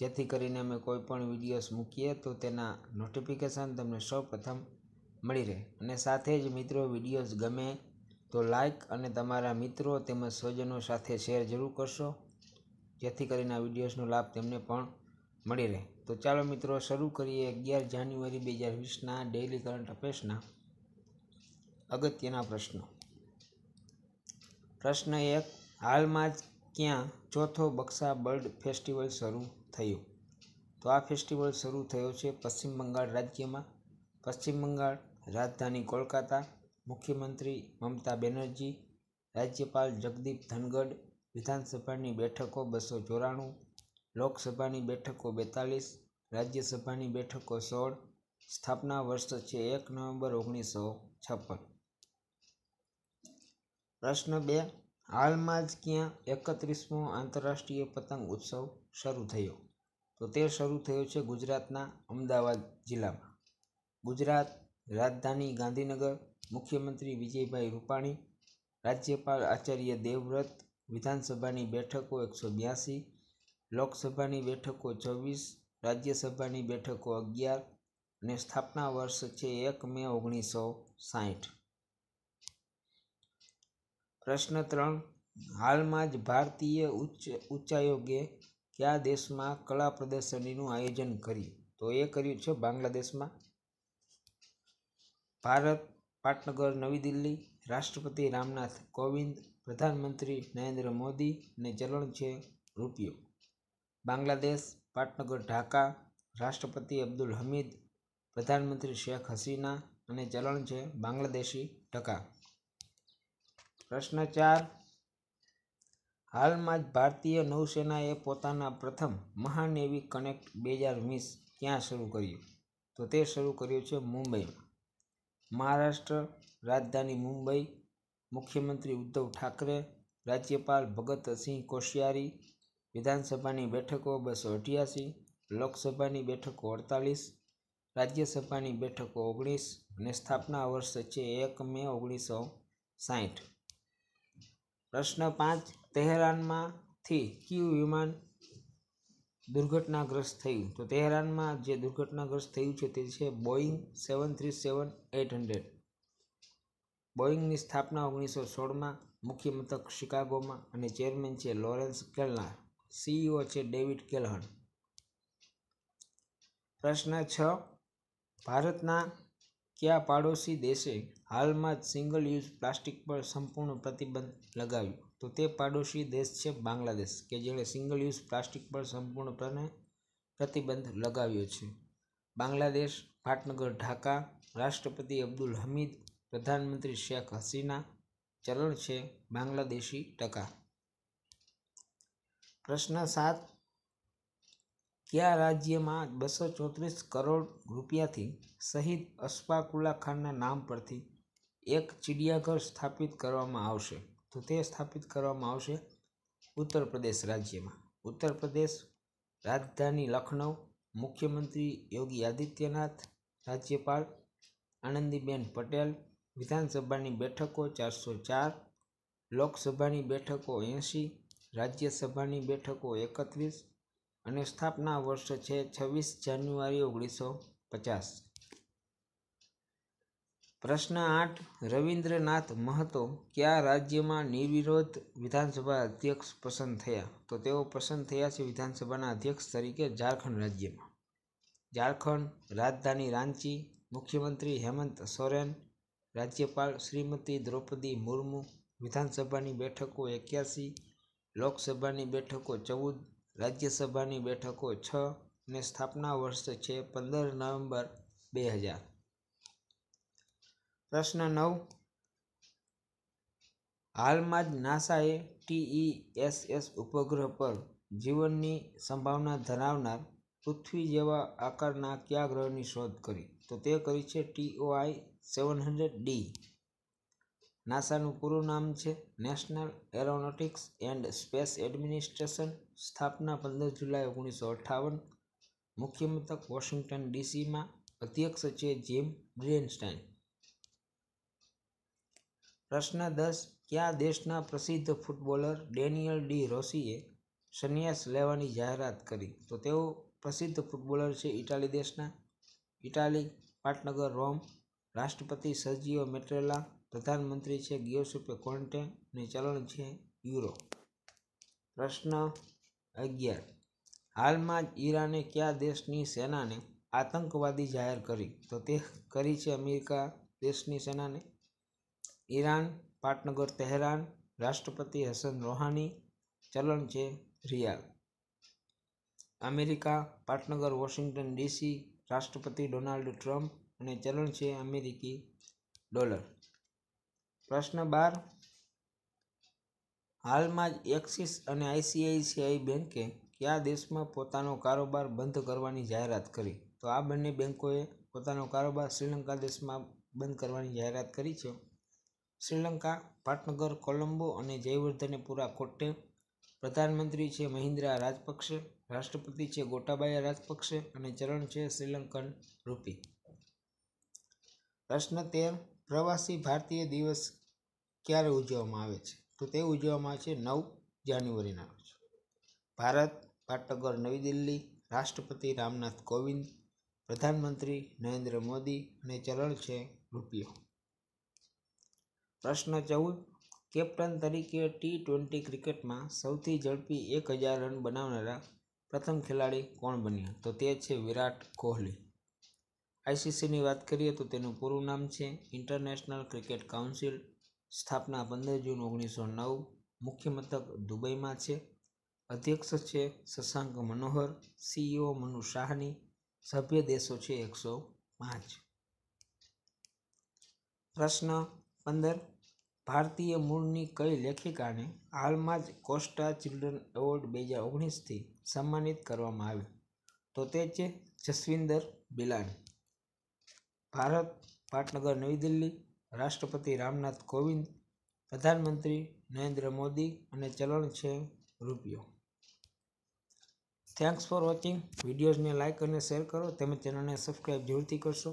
જેથી કરીને અમે કોઈ પણ વિડીયોઝ મૂકીએ તો તેના નોટિફિકેશન તમને સૌપ્રથમ મળી રહે અને સાથે જ મિત્રો વિડીયોઝ ગમે તો લાઇક અને તમારા મિત્રો તેમજ સ્વજનો સાથે શેર જરૂર કરશો જેથી કરીને આ વિડીયોઝનો લાભ તેમને પણ મળી રહે તો ચાલો મિત્રો શરૂ કરીએ અગિયાર જાન્યુઆરી બે હજાર વીસના ડેઇલી કરંટ અફેર્સના અગત્યના પ્રશ્નો પ્રશ્ન એક હાલમાં જ ક્યાં ચોથો બક્સા બર્ડ ફેસ્ટિવલ શરૂ થયું તો આ ફેસ્ટિવલ શરૂ થયો છે પશ્ચિમ બંગાળ રાજ્યમાં પશ્ચિમ બંગાળ રાજધાની કોલકાતા મુખ્યમંત્રી મમતા બેનર્જી રાજ્યપાલ જગદીપ ધનગઢ વિધાનસભાની બેઠકો બસો ચોરાણું લોકસભાની બેઠકો બેતાલીસ રાજ્યસભાની બેઠકો સોળ સ્થાપના વર્ષ છે એક નવેમ્બર ઓગણીસો છપ્પન પ્રશ્ન બે હાલમાં જ ક્યાં એકત્રીસમો આંતરરાષ્ટ્રીય પતંગ ઉત્સવ શરૂ થયો તો તે શરૂ થયો છે ગુજરાતના અમદાવાદ જિલ્લામાં ગુજરાત રાજધાની ગાંધીનગર મુખ્યમંત્રી વિજયભાઈ રૂપાણી રાજ્યપાલ આચાર્ય દેવવ્રત વિધાનસભાની બેઠકો એકસો બ્યાસી લોકસભાની બેઠકો છવ્વીસ રાજ્યસભાની બેઠકો અગિયાર અને સ્થાપના વર્ષ છે એક મે ઓગણીસો સાહીઠ પ્રશ્ન ત્રણ હાલમાં જ ભારતીય ઉચ્ચ ઉચ્ચાયોગે કયા દેશમાં કળા પ્રદર્શનીનું આયોજન કર્યું તો એ કર્યું છે બાંગ્લાદેશમાં ભારત પાટનગર નવી દિલ્હી રાષ્ટ્રપતિ રામનાથ કોવિંદ પ્રધાનમંત્રી નરેન્દ્ર મોદી અને ચલણ છે રૂપિયો બાંગ્લાદેશ પાટનગર ઢાકા રાષ્ટ્રપતિ અબ્દુલ હમીદ પ્રધાનમંત્રી શેખ હસીના અને ચલણ છે બાંગ્લાદેશી ટકા પ્રશ્ન ચાર હાલમાં જ ભારતીય નૌસેનાએ પોતાના પ્રથમ મહાનેવી કનેક્ટ બે હજાર વીસ ક્યાં શરૂ કર્યું તો તે શરૂ કર્યું છે મુંબઈમાં મહારાષ્ટ્ર રાજધાની મુંબઈ મુખ્યમંત્રી ઉદ્ધવ ઠાકરે રાજ્યપાલ ભગતસિંહ કોશિયારી વિધાનસભાની બેઠકો બસો અઠ્યાસી લોકસભાની બેઠકો અડતાલીસ રાજ્યસભાની બેઠકો ઓગણીસ અને સ્થાપના વર્ષ છે એક મે ઓગણીસો સાઠ પ્રશ્ન પાંચ તેહરાનમાંથી કયું વિમાન દુર્ઘટનાગ્રસ્ત થયું તો તેહરાનમાં જે દુર્ઘટનાગ્રસ્ત થયું છે તે છે Boeing seven three seven eight hundred બોઈંગની સ્થાપના ઓગણીસો સોળમાં મુખ્ય મથક શિકાગોમાં અને ચેરમેન છે લોરેન્સ કેલનાર સીઈઓ છે ડેવિડ કેલહન પ્રશ્ન છ ભારતના કયા પાડોશી દેશે હાલમાં જ સિંગલ યુઝ પ્લાસ્ટિક પર સંપૂર્ણ પ્રતિબંધ લગાવ્યો તો તે પાડોશી દેશ છે બાંગ્લાદેશ કે જેણે સિંગલ યુઝ પ્લાસ્ટિક પર સંપૂર્ણપણે પ્રતિબંધ લગાવ્યો છે બાંગ્લાદેશ પાટનગર ઢાકા રાષ્ટ્રપતિ અબ્દુલ હમીદ પ્રધાનમંત્રી શેખ હસીના ચલણ છે બાંગ્લાદેશી ટકા પ્રશ્ન સાત કયા રાજ્યમાં બસો ચોત્રીસ કરોડ રૂપિયાથી શહીદ અશફાકુલ્લા ખાનના નામ પરથી એક ચિડિયાઘર સ્થાપિત કરવામાં આવશે તો તે સ્થાપિત કરવામાં આવશે ઉત્તર પ્રદેશ રાજ્યમાં ઉત્તર પ્રદેશ રાજધાની લખનઉ મુખ્યમંત્રી યોગી આદિત્યનાથ રાજ્યપાલ આનંદીબેન પટેલ વિધાનસભાની બેઠકો ચારસો ચાર લોકસભાની બેઠકો એંશી રાજ્યસભાની બેઠકો એકત્રીસ અને સ્થાપના વર્ષ છે છવ્વીસ જાન્યુઆરી ઓગણીસો પચાસ પ્રશ્ન આઠ રવિન્દ્રનાથ મહતો કયા રાજ્યમાં નિર્વિરોધ વિધાનસભા અધ્યક્ષ પસંદ થયા તો તેઓ પસંદ થયા છે વિધાનસભાના અધ્યક્ષ તરીકે ઝારખંડ રાજ્યમાં ઝારખંડ રાજધાની રાંચી મુખ્યમંત્રી હેમંત સોરેન રાજ્યપાલ શ્રીમતી દ્રૌપદી મુર્મુ વિધાનસભાની બેઠકો એક્યાસી લોકસભાની બેઠકો ચૌદ રાજ્યસભાની બેઠકો છ ને સ્થાપના વર્ષ છે પંદર નવેમ્બર બે હજાર પ્રશ્ન નવ હાલમાં જ નાસાએ ટીઈએસએસ ઉપગ્રહ પર જીવનની સંભાવના ધરાવનાર પૃથ્વી જેવા આકારના કયા ગ્રહની શોધ કરી તો તે કરી છે ટીઓઆઈ સેવન હંડ્રેડ ડી નાસાનું પૂરું નામ છે national aeronautics and space administration સ્થાપના પંદર જુલાઈ ઓગણીસો અઠ્ઠાવન મુખ્ય મથક વોશિંગ્ટન ડીસીમાં અધ્યક્ષ છે જીમ બ્રિલેનસ્ટાઇન પ્રશ્ન દસ ક્યાં દેશના પ્રસિદ્ધ ફૂટબોલર ડેનિયલ ડી રોસીએ સંન્યાસ લેવાની જાહેરાત કરી તો તેઓ પ્રસિદ્ધ ફૂટબોલર છે ઇટાલી દેશના ઇટાલી પાટનગર રોમ રાષ્ટ્રપતિ સર્જિયો મેટ્રેલા પ્રધાનમંત્રી છે ગિયોસુપે કોન્ટે અને ચલણ છે યુરો પ્રશ્ન અગિયાર હાલમાં જ ઈરાને કયા દેશની સેનાને આતંકવાદી જાહેર કરી તો તે કરી છે અમેરિકા દેશની સેનાને ઈરાન પાટનગર તહેરાન રાષ્ટ્રપતિ હસન રોહાની ચલણ છે રિયાલ અમેરિકા પાટનગર વોશિંગ્ટન ડીસી રાષ્ટ્રપતિ ડોનાલ્ડ ટ્રમ્પ અને ચલણ છે અમેરિકી ડોલર પ્રશ્ન બાર હાલમાં જ એક્સિસ અને આઈસીઆઈસીઆઈ બેન્કે કયા દેશમાં પોતાનો કારોબાર બંધ કરવાની જાહેરાત કરી તો આ બંને બેન્કોએ પોતાનો કારોબાર શ્રીલંકા દેશમાં બંધ કરવાની જાહેરાત કરી છે શ્રીલંકા પાટનગર કોલંબો અને જયવર્ધનેપુરા કોટ્ટે પ્રધાનમંત્રી છે મહિન્દ્રા રાજપક્ષે રાષ્ટ્રપતિ છે ગોટાબાયા રાજપક્ષે અને ચરણ છે શ્રીલંકન રૂપી પ્રશ્ન તેર પ્રવાસી ભારતીય દિવસ ક્યારે ઉજવવામાં આવે છે તો તે ઉજવવામાં આવે છે નવ જાન્યુઆરીના રોજ ભારત પાટનગર નવી દિલ્હી રાષ્ટ્રપતિ રામનાથ કોવિંદ પ્રધાનમંત્રી નરેન્દ્ર મોદી અને ચરણ છે રૂપિયો પ્રશ્ન ચૌદ કેપ્ટન તરીકે ટી ટ્વેન્ટી ક્રિકેટમાં સૌથી ઝડપી એક હજાર રન બનાવનારા પ્રથમ ખેલાડી કોણ બન્યા તો તે છે વિરાટ કોહલી આઈસીસીની વાત કરીએ તો તેનું પૂરું નામ છે ઇન્ટરનેશનલ ક્રિકેટ કાઉન્સિલ સ્થાપના પંદર જૂન ઓગણીસો નવ મુખ્ય મથક દુબઈમાં છે અધ્યક્ષ છે શશાંક મનોહર સીઈઓ મનુ શાહની સભ્ય દેશો છે એકસો પાંચ પ્રશ્ન પંદર ભારતીય મૂળની કઈ લેખિકાને હાલમાં જ કોસ્ટા ચિલ્ડ્રન એવોર્ડ બે હજાર ઓગણીસથી સન્માનિત કરવામાં આવી તો તે છે જસવિંદર બિલાણી ભારત પાટનગર નવી દિલ્હી રાષ્ટ્રપતિ રામનાથ કોવિંદ પ્રધાનમંત્રી નરેન્દ્ર મોદી અને ચલણ છે રૂપિયો થેન્ક્સ ફોર વોચિંગ વિડીયોઝને લાઇક અને શેર કરો તેમજ ચેનલને સબસ્ક્રાઈબ જરૂરથી કરશો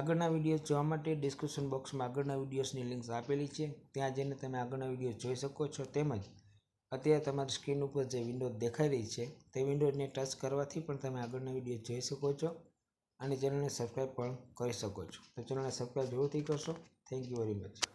આગળના વિડીયો જોવા માટે ડિસ્ક્રિપ્શન બોક્સમાં આગળના વિડીયોઝની લિંક્સ આપેલી છે ત્યાં જઈને તમે આગળના વિડીયો જોઈ શકો છો તેમજ અત્યારે તમારી સ્ક્રીન ઉપર જે વિન્ડો દેખાઈ રહી છે તે વિન્ડોને ટચ કરવાથી પણ તમે આગળના વિડીયો જોઈ શકો છો અને ચેનલને સબસ્ક્રાઈબ પણ કરી શકો છો તો ચેનલને સબસ્ક્રાઈબ જરૂરથી કરશો થેન્ક યુ વેરી મચ